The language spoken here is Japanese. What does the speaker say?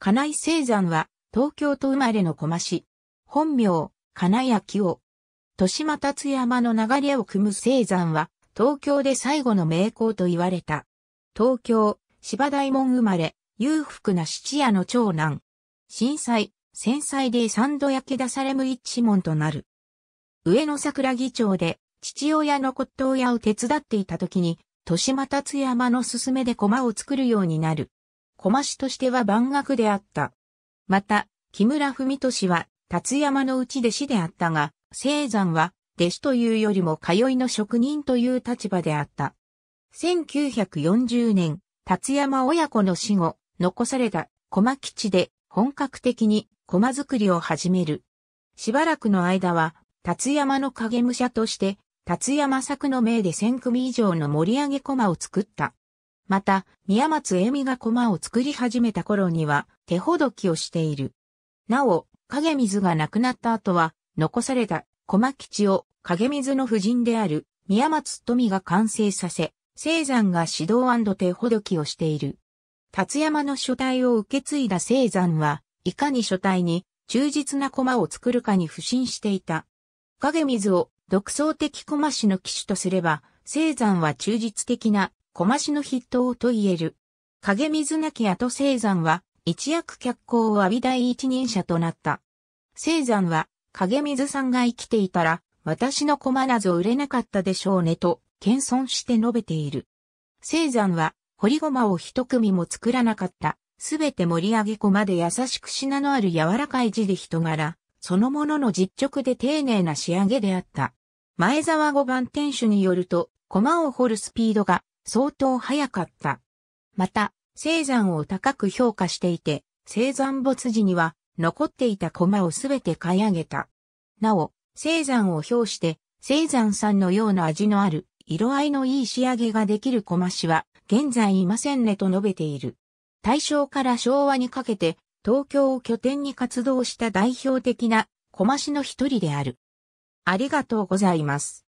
金井青山は、東京都生まれの駒市。本名、金井清、夫。豊島達山の流れを組む青山は、東京で最後の名工と言われた。東京、芝大門生まれ、裕福な七夜の長男。震災、戦災で三度焼け出され無一門となる。上野桜木町で、父親の骨董屋を手伝っていた時に、豊島達山の勧めで駒を作るようになる。駒増としては万学であった。また、木村文俊は、達山のうち弟子であったが、青山は、弟子というよりも通いの職人という立場であった。1940年、達山親子の死後、残された駒吉で本格的に駒作りを始める。しばらくの間は、達山の影武者として、達山作の命で1000組以上の盛り上げ駒を作った。また、宮松恵美が駒を作り始めた頃には、手ほどきをしている。なお、影水が亡くなった後は、残された駒吉を影水の夫人である宮松富が完成させ、青山が指導手ほどきをしている。達山の書体を受け継いだ青山は、いかに書体に忠実な駒を作るかに不信していた。影水を独創的駒師の騎手とすれば、青山は忠実的な小増の筆頭と言える。影水なき後生山は、一躍脚光を浴び第一人者となった。生山は、影水さんが生きていたら、私の駒なぞ売れなかったでしょうねと、謙遜して述べている。生山は、堀駒を一組も作らなかった。すべて盛り上げ駒で優しく品のある柔らかい字で人柄、そのものの実直で丁寧な仕上げであった。前沢五番店主によると、駒を掘るスピードが相当早かった。また、青山を高く評価していて、生山没時には残っていた駒をすべて買い上げた。なお、青山を評して、青山さんのような味のある、色合いのいい仕上げができる駒師は、現在いませんねと述べている。大正から昭和にかけて、東京を拠点に活動した代表的な、駒師の一人である。ありがとうございます。